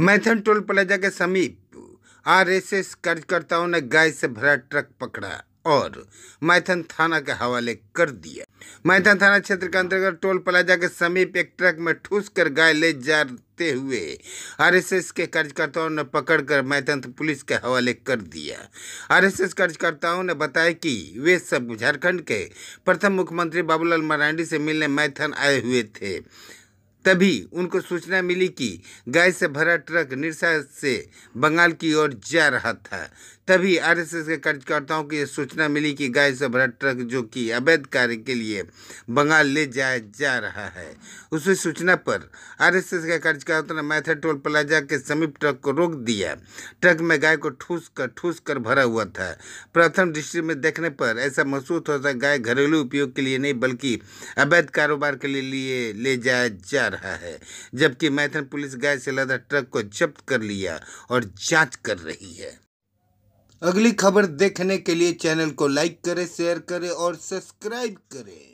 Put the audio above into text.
Maithon toll plaza के समीप RSS कार्यकर्ताओं ने गाय से भरा ट्रक पकड़ा और मैथन थाना के हवाले कर दिया मैथन थाना क्षेत्र के अंतर्गत टोल प्लाजा के समीप एक ट्रक में ठूस कर गाय ले जाते हुए आरएसएस के कार्यकर्ताओं ने पकड़कर मैथन पुलिस के हवाले कर दिया आरएसएस कार्यकर्ताओं ने बताया कि वे सब झारखंड के प्रथम मुख्यमंत्री बाबूलाल मरांडी से मिलने मैथन आए हुए थे तभी उनको सूचना मिली कि गाय से भरा ट्रक निरसा से बंगाल की ओर जा रहा था तभी आरएसएस के कार्यकर्ताओं को यह सूचना मिली कि गाय से भरा ट्रक जो कि अवैध कार्य के लिए बंगाल ले जाया जा रहा है उसी सूचना पर आरएसएस के कार्यकर्ता ने मैथर टोल प्लाजा के समीप ट्रक को रोक दिया ट्रक में गाय को ठूस कर ठूस कर भरा हुआ था प्रथम दृष्टि में देखने पर ऐसा महसूस होता गाय घरेलू उपयोग के लिए नहीं बल्कि अवैध कारोबार के लिए ले जाया जा रहा रहा है जबकि मैथन पुलिस गैस से लदा ट्रक को जब्त कर लिया और जांच कर रही है अगली खबर देखने के लिए चैनल को लाइक करें शेयर करें और सब्सक्राइब करें